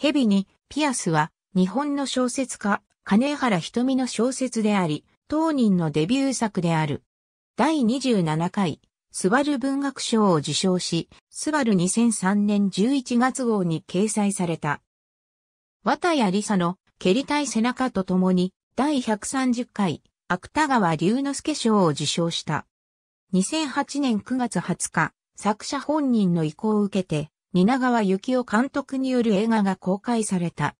蛇に、ピアスは、日本の小説家、金原瞳の小説であり、当人のデビュー作である。第27回、スバル文学賞を受賞し、スバル2003年11月号に掲載された。綿谷りさの、蹴りたい背中とともに、第130回、芥川龍之介賞を受賞した。2008年9月20日、作者本人の意向を受けて、蜷川幸雄監督による映画が公開された。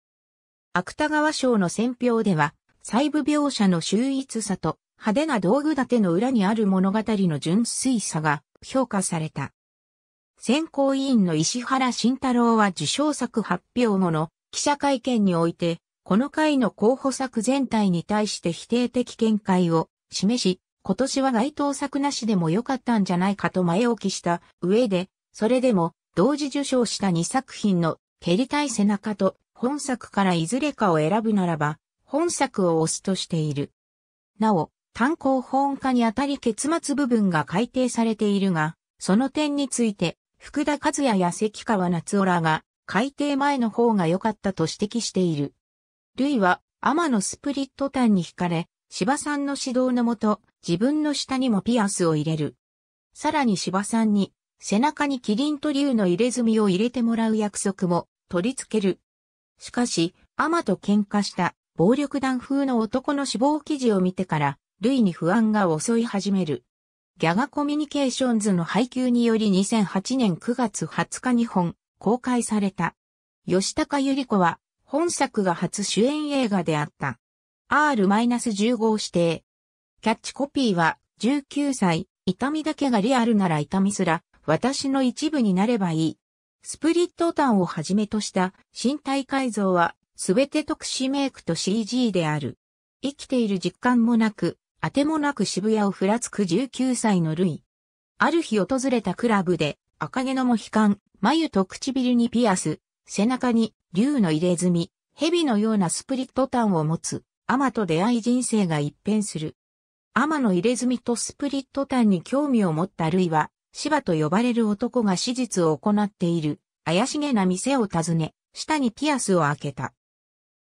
芥川賞の選評では、細部描写の秀逸さと派手な道具立ての裏にある物語の純粋さが評価された。選考委員の石原慎太郎は受賞作発表後の記者会見において、この回の候補作全体に対して否定的見解を示し、今年は該当作なしでも良かったんじゃないかと前置きした上で、それでも同時受賞した2作品の蹴りたい背中と本作からいずれかを選ぶならば、本作を推すとしている。なお、単行本化にあたり結末部分が改定されているが、その点について、福田和也や関川夏夫らが、改定前の方が良かったと指摘している。ルイは、天のスプリット端に惹かれ、芝さんの指導のもと、自分の下にもピアスを入れる。さらに芝さんに、背中にキリンと竜の入れ墨を入れてもらう約束も取り付ける。しかし、アマと喧嘩した暴力団風の男の死亡記事を見てから、ルイに不安が襲い始める。ギャガコミュニケーションズの配給により2008年9月20日に本公開された。吉高由里子は本作が初主演映画であった。R-15 指定。キャッチコピーは19歳、痛みだけがリアルなら痛みすら私の一部になればいい。スプリットタンをはじめとした身体改造はすべて特殊メイクと CG である。生きている実感もなく、あてもなく渋谷をふらつく19歳のルイ。ある日訪れたクラブで、赤毛のモヒカン、眉と唇にピアス、背中に竜の入れ墨、蛇のようなスプリットタンを持つ、アマと出会い人生が一変する。アマの入れ墨とスプリットタンに興味を持ったルイは、芝と呼ばれる男が手術を行っている、怪しげな店を訪ね、下にピアスを開けた。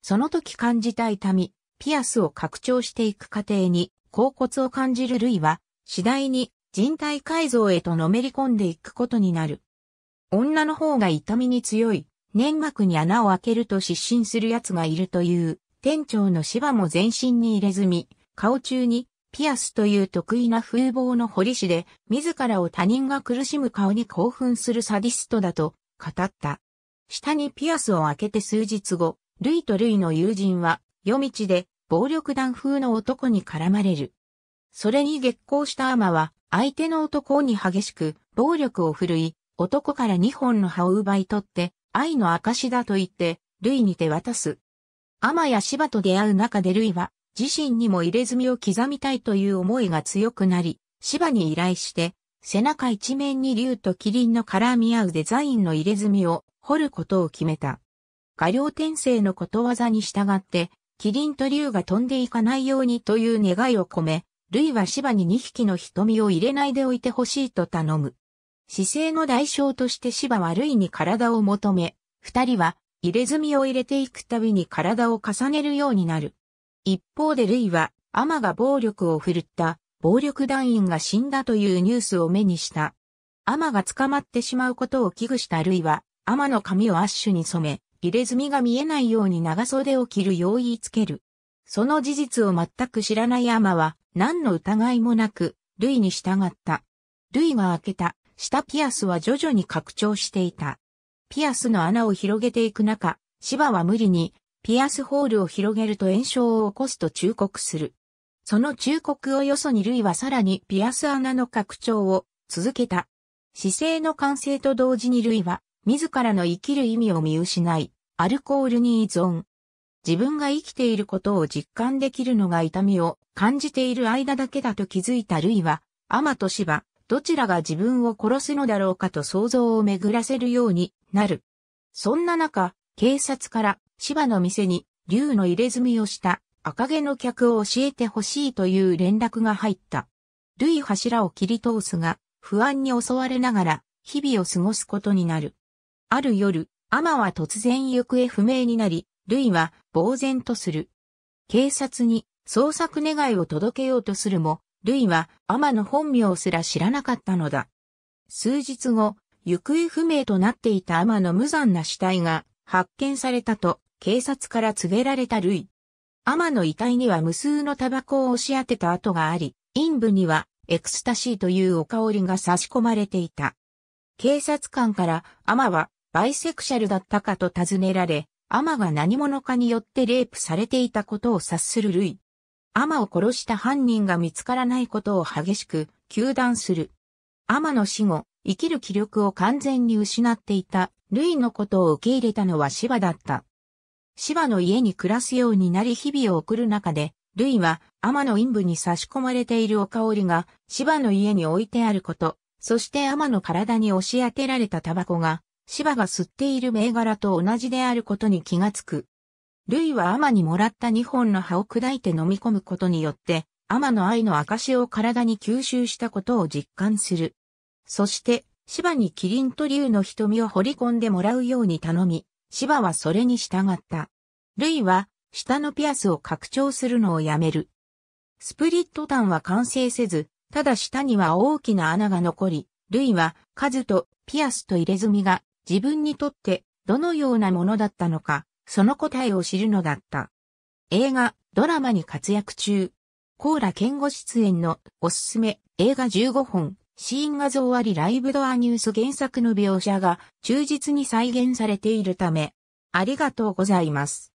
その時感じた痛み、ピアスを拡張していく過程に、甲骨を感じる類は、次第に人体改造へとのめり込んでいくことになる。女の方が痛みに強い、粘膜に穴を開けると失神する奴がいるという、店長の芝も全身に入れ墨、顔中にピアスという得意な風貌の彫り師で、自らを他人が苦しむ顔に興奮するサディストだと語った。下にピアスを開けて数日後、ルイとルイの友人は夜道で暴力団風の男に絡まれる。それに激光したアマは相手の男に激しく暴力を振るい、男から2本の葉を奪い取って愛の証だと言って、ルイに手渡す。アマやシバと出会う中でルイは自身にも入れ墨を刻みたいという思いが強くなり、芝に依頼して、背中一面に竜と麒麟の絡み合うデザインの入れ墨を彫ることを決めた。画量転生のことわざに従って、麒麟と竜が飛んでいかないようにという願いを込め、類は芝に2匹の瞳を入れないでおいてほしいと頼む。姿勢の代償として芝は類に体を求め、二人は入れ墨を入れていくたびに体を重ねるようになる。一方でルイは、アマが暴力を振るった暴力団員が死んだというニュースを目にした。アマが捕まってしまうことを危惧したルイは、アマの髪をアッシュに染め、入れ墨が見えないように長袖を着るよう言いつける。その事実を全く知らないアマは、何の疑いもなく、ルイに従った。ルイが開けた、下ピアスは徐々に拡張していた。ピアスの穴を広げていく中、シバは無理にピアスホールを広げると炎症を起こすと忠告する。その忠告をよそにルイはさらにピアス穴の拡張を続けた。姿勢の完成と同時にルイは自らの生きる意味を見失い、アルコールに依存。自分が生きていることを実感できるのが痛みを感じている間だけだと気づいたルイは、アマとシバ、どちらが自分を殺すのだろうかと想像を巡らせるようになる。そんな中、警察から芝の店に竜の入れ墨をした赤毛の客を教えてほしいという連絡が入った。ルイ柱を切り通すが、不安に襲われながら、日々を過ごすことになる。ある夜、アマは突然行方不明になり、ルイは呆然とする。警察に捜索願いを届けようとするも、ルイはアマの本名すら知らなかったのだ。数日後、行方不明となっていたアマの無残な死体が発見されたと警察から告げられたルイ。アマの遺体には無数のタバコを押し当てた跡があり、陰部にはエクスタシーというお香りが差し込まれていた。警察官からアマはバイセクシャルだったかと尋ねられ、アマが何者かによってレイプされていたことを察するルイ。アマを殺した犯人が見つからないことを激しく糾弾する。アマの死後、生きる気力を完全に失っていたルイのことを受け入れたのは芝だった。芝の家に暮らすようになり日々を送る中で、ルイは天の陰部に差し込まれているお香りが芝の家に置いてあること、そして天の体に押し当てられたタバコが、芝が吸っている銘柄と同じであることに気がつく。ルイは天にもらった2本の葉を砕いて飲み込むことによって、天の愛の証を体に吸収したことを実感する。そして、芝にキリンと竜の瞳を掘り込んでもらうように頼み、芝はそれに従った。ルイは、下のピアスを拡張するのをやめる。スプリット弾は完成せず、ただ下には大きな穴が残り、ルイは数とピアスと入れ墨が自分にとってどのようなものだったのか、その答えを知るのだった。映画、ドラマに活躍中。コーラ健吾出演のおすすめ映画15本、シーン画像ありライブドアニュース原作の描写が忠実に再現されているため、ありがとうございます。